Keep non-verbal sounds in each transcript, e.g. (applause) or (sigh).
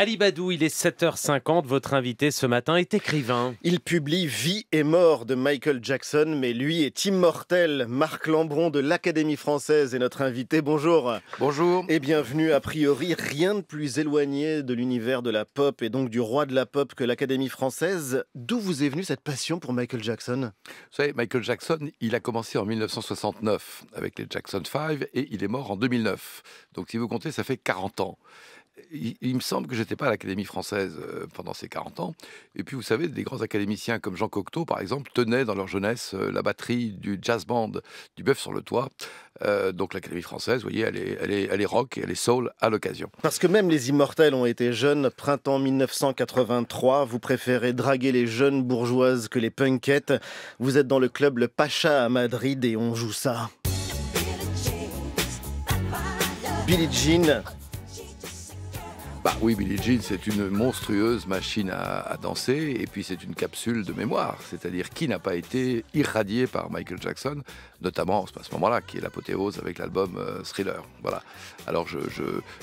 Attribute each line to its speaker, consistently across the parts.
Speaker 1: Alibadou, il est 7h50. Votre invité ce matin est écrivain. Il publie Vie et mort de Michael Jackson, mais lui est immortel. Marc Lambron de l'Académie française est notre invité. Bonjour. Bonjour. Et bienvenue. A priori, rien de plus éloigné de l'univers de la pop et donc du roi de la pop que l'Académie française.
Speaker 2: D'où vous est venue cette passion pour Michael Jackson Vous savez, Michael Jackson, il a commencé en 1969 avec les Jackson 5 et il est mort en 2009. Donc si vous comptez, ça fait 40 ans il, me semble que j'étais pas à l'Académie française euh, pendant ces 40 ans. Et puis, vous savez, des grands académiciens comme Jean Cocteau, par exemple, tenaient dans leur jeunesse euh, la batterie du jazz band du Bœuf sur le Toit. Euh, donc, l'Académie française, vous voyez, elle est, elle, est, elle est rock et elle est soul à l'occasion.
Speaker 1: Parce que même les immortels ont été jeunes. Printemps 1983, vous préférez draguer les jeunes bourgeoises que les punkettes. Vous êtes dans le club Le Pacha à Madrid et on joue ça. Billie Jean,
Speaker 2: bah oui, Billie Jean, c'est une monstrueuse machine à, danser, et puis c'est une capsule de mémoire, c'est-à-dire qui n'a pas été irradié par Michael Jackson, notamment à ce moment-là, qui est l'apothéose avec l'album euh, Thriller. Voilà. Alors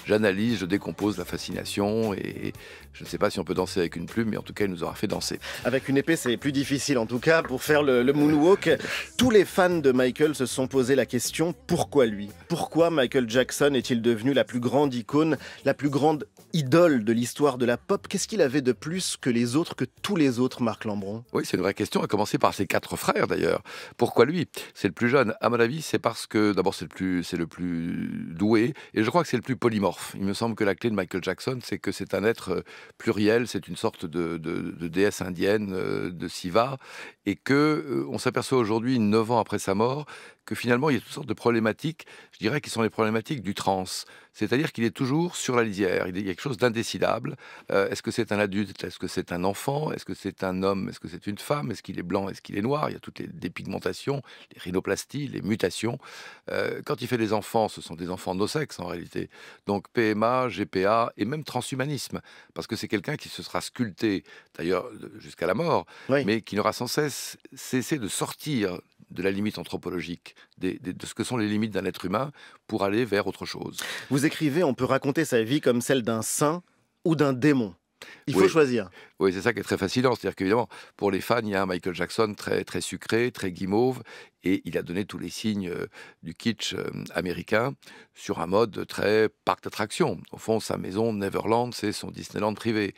Speaker 2: j'analyse, je, décompose la fascination, et je ne sais pas si on peut danser avec une plume, mais en tout cas, il nous aura fait danser. Avec une épée, c'est plus difficile,
Speaker 1: en tout cas, pour faire le, le moonwalk. Tous les fans de Michael se sont posé la question pourquoi lui Pourquoi Michael Jackson est-il devenu la plus grande icône, la plus grande idole de l'histoire de la pop, qu'est-ce qu'il avait de plus que les autres, que tous les autres, Marc Lambron
Speaker 2: Oui, c'est une vraie question, à commencer par ses quatre frères d'ailleurs. Pourquoi lui C'est le plus jeune. À mon avis, c'est parce que d'abord c'est le plus, le plus doué, et je crois que c'est le plus polymorphe. Il me semble que la clé de Michael Jackson, c'est que c'est un être euh, pluriel, c'est une sorte de, déesse indienne, euh, de Siva, et que euh, on s'aperçoit aujourd'hui, neuf ans après sa mort, que finalement il y a toutes sortes de problématiques. Je dirais qui sont les problématiques du trans. C'est-à-dire qu'il est toujours sur la lisière. Il y a quelque chose d'indécidable. Euh, est-ce que c'est un adulte Est-ce que c'est un enfant Est-ce que c'est un homme Est-ce que c'est une femme Est-ce qu'il est blanc Est-ce qu'il est noir Il y a toutes les dépigmentations, les rhinoplasties, les mutations. Euh, quand il fait des enfants, ce sont des enfants de nos sexes en réalité. Donc PMA, GPA et même transhumanisme. Parce que c'est quelqu'un qui se sera sculpté, d'ailleurs jusqu'à la mort, mais qui n'aura sans cesse cessé de sortir de la limite anthropologique de ce que sont les limites d'un être humain pour aller vers autre chose. Vous écrivez, on peut raconter sa vie comme celle
Speaker 1: d'un saint ou d'un démon.
Speaker 2: Il faut choisir. Oui, c'est ça qui est très fascinant. C'est-à-dire qu'évidemment, pour les fans, il y a un Michael Jackson très, très sucré, très guimauve, et il a donné tous les signes euh, du kitsch euh, américain sur un mode très parc d'attraction. Au fond, sa maison Neverland, c'est son Disneyland privé.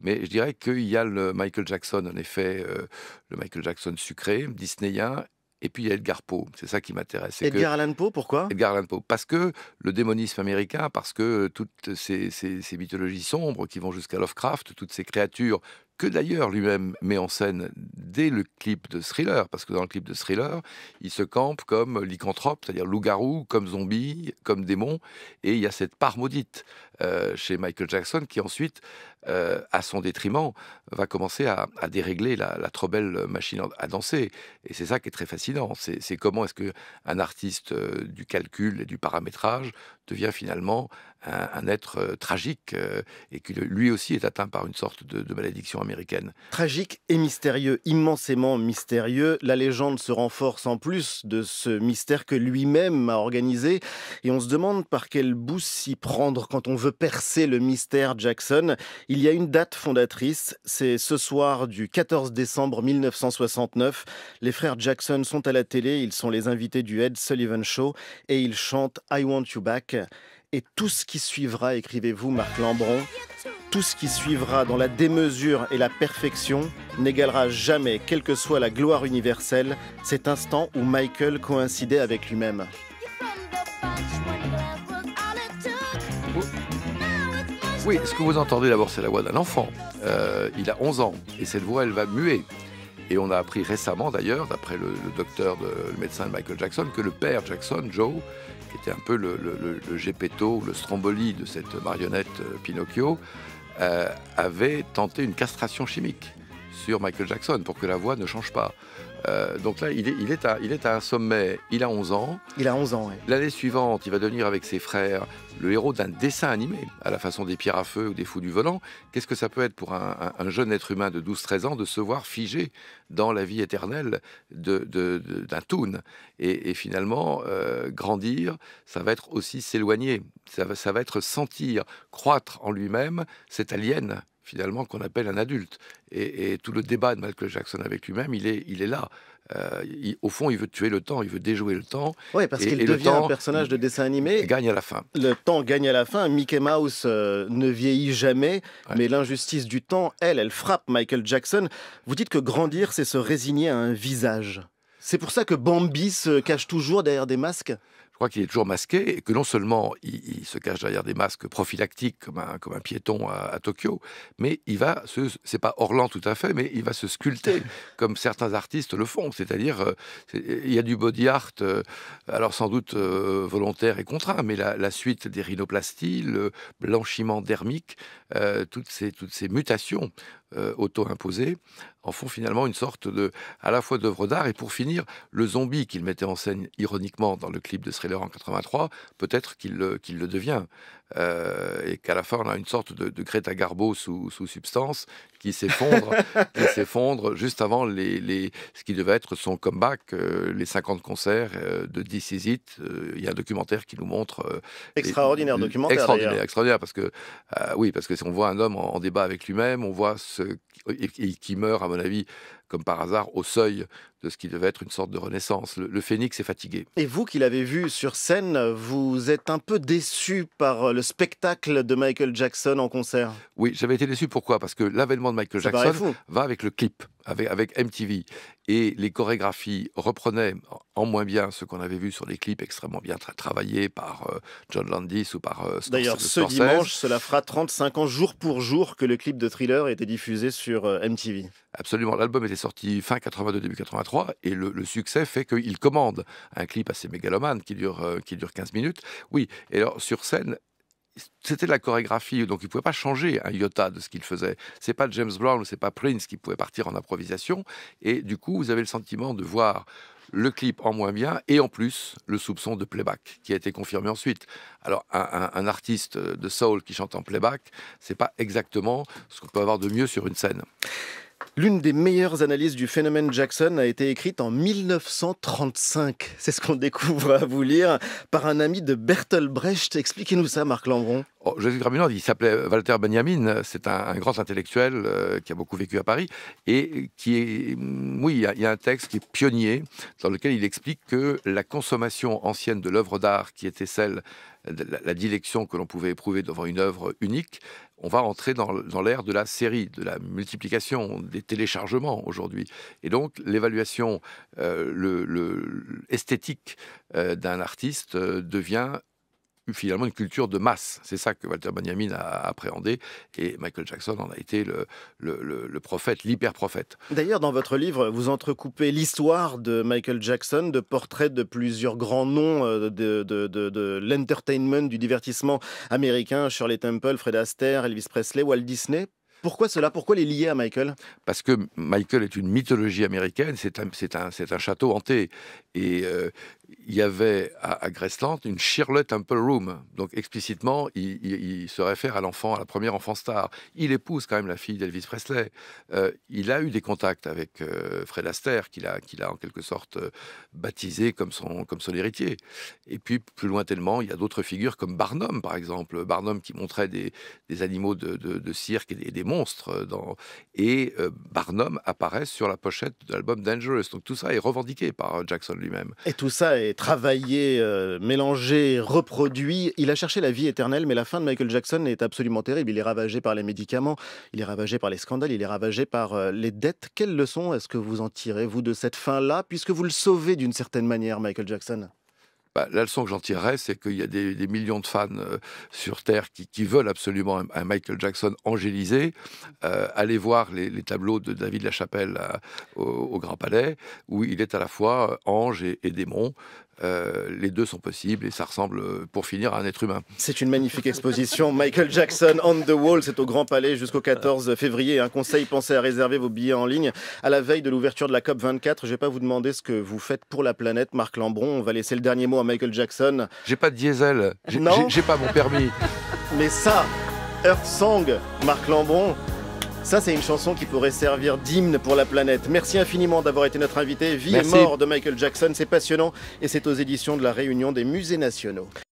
Speaker 2: Mais je dirais qu'il y a le Michael Jackson, en effet, euh, le Michael Jackson sucré, disneyen, et puis il y a Edgar Poe, c'est ça qui m'intéresse. Edgar Allan Poe, pourquoi Edgar Allan Poe, parce que le démonisme américain, parce que toutes ces, mythologies sombres qui vont jusqu'à Lovecraft, toutes ces créatures que d'ailleurs lui-même met en scène dès le clip de Thriller, parce que dans le clip de Thriller, il se campe comme lycanthrope, c'est-à-dire loup-garou, comme zombie, comme démon, et il y a cette part maudite euh, chez Michael Jackson qui ensuite euh, à son détriment, va commencer à, dérégler la, trop belle machine à danser. Et c'est ça qui est très fascinant. C'est comment est-ce qu'un artiste euh, du calcul et du paramétrage devient finalement un, être euh, tragique et qui lui aussi est atteint par une sorte de, de malédiction américaine.
Speaker 1: Tragique et mystérieux, immensément mystérieux. La légende se renforce en plus de ce mystère que lui-même a organisé. Et on se demande par quel bout s'y prendre quand on veut percer le mystère Jackson. Il y a une date fondatrice, c'est ce soir du 14 décembre 1969. Les frères Jackson sont à la télé, ils sont les invités du Ed Sullivan Show et ils chantent I Want You Back. Et tout ce qui suivra, écrivez-vous Marc Lambron, tout ce qui suivra dans la démesure et la perfection n'égalera jamais, quelle que soit la gloire universelle, cet instant où Michael coïncidait avec lui-même.
Speaker 2: Oui, ce que vous entendez d'abord, c'est la voix d'un enfant. Euh, il a 11 ans et cette voix, elle va muer. Et on a appris récemment, d'ailleurs, d'après le, docteur, le médecin Michael Jackson, que le père Jackson, Joe, qui était un peu le, le, le Gepetto, le Stromboli de cette marionnette euh, Pinocchio, euh, avait tenté une castration chimique sur Michael Jackson pour que la voix ne change pas. Euh, donc là, il est, à, un sommet, il a 11 ans. Il a 11 ans, L'année suivante, il va devenir avec ses frères le héros d'un dessin animé, à la façon des pierres à feu ou des fous du volant. Qu'est-ce que ça peut être pour un, jeune être humain de 12-13 ans de se voir figé dans la vie éternelle d'un de, et, finalement, euh, grandir, ça va être aussi s'éloigner, ça va, ça va être sentir, croître en lui-même cet alien finalement qu'on appelle un adulte. Et, tout le débat de Michael Jackson avec lui-même, il est, il est là. Euh, au fond, il veut tuer le temps, il veut déjouer le temps. Oui, parce qu'il devient un personnage de dessin animé. gagne à la fin.
Speaker 1: Le temps gagne à la fin. Mickey Mouse euh, ne vieillit jamais, mais l'injustice du temps, elle, elle frappe Michael Jackson. Vous dites que grandir, c'est se résigner à un visage. C'est pour ça que Bambi se cache toujours derrière des masques
Speaker 2: qu'il est toujours masqué et que non seulement il, se cache derrière des masques prophylactiques comme un, comme un piéton à, Tokyo, mais il va se, c'est pas Orlan tout à fait, mais il va se sculpter (laughs) comme certains artistes le font. C'est-à-dire, euh, il y a du body art, euh, alors sans doute euh, volontaire et contraint, mais la, la, suite des rhinoplasties, le blanchiment dermique, toutes, ces, toutes ces mutations euh, auto imposés en font finalement une sorte de, à la fois d'œuvre d'art et pour finir, le zombie qu'il mettait en scène ironiquement dans le clip de Thriller en 83, peut-être qu'il le devient. Euh, et qu'à la fin on a une sorte de, de Greta Garbo sous, substance qui s'effondre, qui (laughs) s'effondre juste avant les, les, ce qui devait être son comeback, euh, les 50 concerts euh, de This It. Il y a un documentaire qui nous montre extraordinaire documentaire extraordinaire, extraordinaire parce que oui parce que si on voit un homme en, débat avec lui-même, on voit ce qui meurt à mon avis comme par hasard, au seuil de ce qui devait être une sorte de renaissance. Le, phénix est fatigué.
Speaker 1: Et vous qui l'avez vu sur scène, vous êtes un peu déçu par euh, le spectacle de Michael Jackson en concert
Speaker 2: Oui, j'avais été déçu. Pourquoi Parce que l'avènement de Michael Jackson va avec le clip avec, MTV, et les chorégraphies reprenaient en moins bien ce qu'on avait vu sur les clips extrêmement bien travaillés par euh, John Landis ou par euh, D'ailleurs, ce dimanche,
Speaker 1: cela fera 35 ans jour
Speaker 2: pour jour que le clip de Thriller était diffusé sur euh, MTV. Absolument, l'album était sorti fin 82, début 83, et le, succès fait qu'il commande un clip assez mégalomane qui dure, euh, qui dure 15 minutes. Oui, et alors sur scène, c'était de la chorégraphie, donc il ne pouvait pas changer un iota de ce qu'il faisait. C'est pas James Brown ce c'est pas Prince qui pouvait partir en improvisation. Et du coup, vous avez le sentiment de voir le clip en moins bien et en plus le soupçon de playback qui a été confirmé ensuite. Alors un, un artiste de soul qui chante en playback, ce n'est pas exactement ce qu'on peut avoir de mieux sur une scène. L'une des meilleures analyses du phénomène
Speaker 1: Jackson a été écrite en 1935. C'est ce qu'on découvre à vous lire par un ami de Bertolt Brecht. Expliquez-nous ça, Marc Lambron.
Speaker 2: Oh, Jésus il s'appelait Walter Benjamin. C'est un, grand intellectuel euh, qui a beaucoup vécu à Paris et qui est, mm, oui, il y, a, un texte qui est pionnier dans lequel il explique que la consommation ancienne de l'œuvre d'art, qui était celle de la, la dilection que l'on pouvait éprouver devant une œuvre unique, on va rentrer dans, l'ère de la série, de la multiplication, des téléchargements aujourd'hui. Et donc l'évaluation euh, esthétique euh, d'un artiste euh, devient finalement une culture de masse. C'est ça que Walter Benjamin a appréhendé et Michael Jackson en a été le, prophète, l'hyper-prophète.
Speaker 1: D'ailleurs, dans votre livre, vous entrecoupez l'histoire de Michael Jackson, de portraits de plusieurs grands noms euh, de, de l'entertainment, du divertissement américain, Shirley Temple, Fred Astaire, Elvis Presley,
Speaker 2: Walt Disney, pourquoi cela Pourquoi les lier à Michael Parce que Michael est une mythologie américaine, c'est un, un, château hanté. Et euh, il y avait à, à une Shirley Temple Room. Donc explicitement, il, se réfère à l'enfant, à la première enfant star. Il épouse quand même la fille d'Elvis Presley. Euh, il a eu des contacts avec euh, Fred Astaire, qu'il a, a en quelque sorte baptisé comme son, comme son héritier. Et puis plus lointainement, il y a d'autres figures comme Barnum, par exemple. Barnum qui montrait des, animaux de, cirque et des, des monstre euh, Dans... Et euh, Barnum apparaît sur la pochette de l'album Dangerous. Donc tout ça est revendiqué par euh, Jackson lui-même.
Speaker 1: Et tout ça est travaillé, mélangé, reproduit. Il a cherché la vie éternelle, mais la fin de Michael Jackson est absolument terrible. Il est ravagé par les médicaments, il est ravagé par les scandales, il est ravagé par les dettes. Quelle leçon est-ce que vous en tirez, vous, de cette fin-là, puisque vous le sauvez d'une certaine manière, Michael Jackson
Speaker 2: bah, la leçon que j'en tirerais, c'est qu'il y a des, millions de fans euh, sur Terre qui, veulent absolument un, Michael Jackson angélisé. Euh, allez voir les, tableaux de David Lachapelle euh, au, Grand Palais, où il est à la fois ange et démon. Euh, les deux sont possibles et ça ressemble, euh, pour finir, à un être humain.
Speaker 1: C'est une magnifique exposition. Michael Jackson on the Wall, c'est au Grand Palais jusqu'au 14 février. Un conseil, pensez à réserver vos billets en ligne. À la veille de l'ouverture de la COP24, je ne vais pas vous demander ce que vous faites pour la planète, Marc Lambron. On va laisser le dernier mot à Michael Jackson. J'ai pas de diesel. J'ai pas mon permis. (laughs) Mais ça, Earth Song, Marc Lambron. Ça, c'est une chanson qui pourrait servir d'hymne pour la planète. Merci infiniment d'avoir été notre invité. Vie et mort de Michael Jackson, c'est passionnant et c'est aux éditions de la Réunion des musées nationaux.